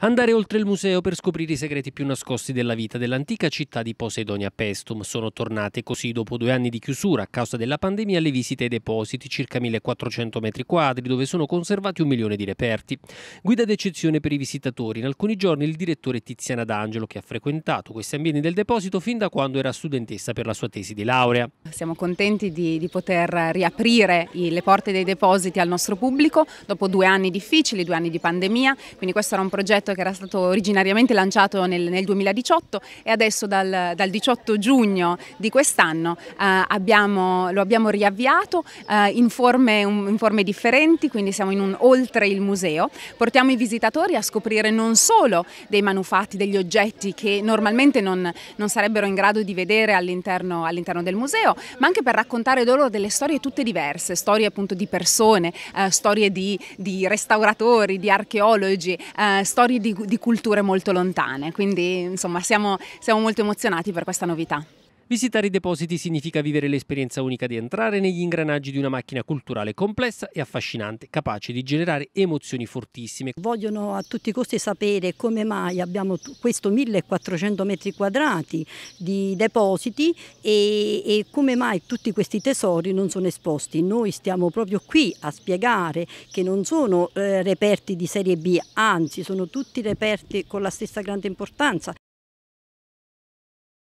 Andare oltre il museo per scoprire i segreti più nascosti della vita dell'antica città di Poseidonia Pestum. Sono tornate così dopo due anni di chiusura a causa della pandemia le visite ai depositi, circa 1400 metri quadri, dove sono conservati un milione di reperti. Guida d'eccezione per i visitatori. In alcuni giorni il direttore Tiziana D'Angelo, che ha frequentato questi ambienti del deposito fin da quando era studentessa per la sua tesi di laurea. Siamo contenti di, di poter riaprire i, le porte dei depositi al nostro pubblico dopo due anni difficili, due anni di pandemia, quindi questo era un progetto progetto che era stato originariamente lanciato nel, nel 2018 e adesso dal, dal 18 giugno di quest'anno eh, lo abbiamo riavviato eh, in, forme, un, in, forme, differenti, quindi siamo in un oltre il museo. Portiamo i visitatori a scoprire non solo dei manufatti, degli oggetti che normalmente non, non sarebbero in grado di vedere all'interno all del museo, ma anche per raccontare loro delle storie tutte diverse, storie appunto di persone, eh, storie di, di, restauratori, di archeologi, eh, storie di, di culture molto lontane, quindi insomma siamo, siamo molto emozionati per questa novità. Visitare i depositi significa vivere l'esperienza unica di entrare negli ingranaggi di una macchina culturale complessa e affascinante, capace di generare emozioni fortissime. Vogliono a tutti i costi sapere come mai abbiamo questo 1400 metri quadrati di depositi e, e come mai tutti questi tesori non sono esposti. Noi stiamo proprio qui a spiegare che non sono eh, reperti di serie B, anzi sono tutti reperti con la stessa grande importanza.